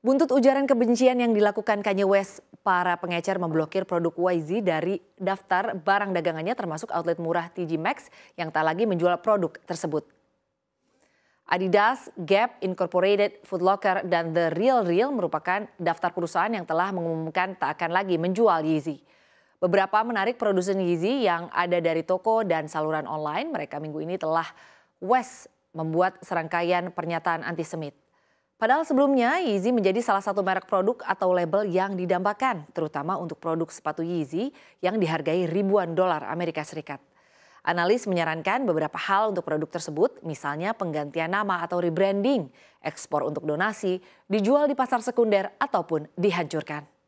Buntut ujaran kebencian yang dilakukan Kanye West, para pengecer memblokir produk YZ dari daftar barang dagangannya termasuk outlet murah TJ Max yang tak lagi menjual produk tersebut. Adidas, Gap, Incorporated, Foot Locker, dan The Real Real merupakan daftar perusahaan yang telah mengumumkan tak akan lagi menjual Yeezy. Beberapa menarik produsen Yeezy yang ada dari toko dan saluran online, mereka minggu ini telah West membuat serangkaian pernyataan antisemit. Padahal sebelumnya Yeezy menjadi salah satu merek produk atau label yang didambakan, terutama untuk produk sepatu Yeezy yang dihargai ribuan dolar Amerika Serikat. Analis menyarankan beberapa hal untuk produk tersebut, misalnya penggantian nama atau rebranding, ekspor untuk donasi, dijual di pasar sekunder ataupun dihancurkan.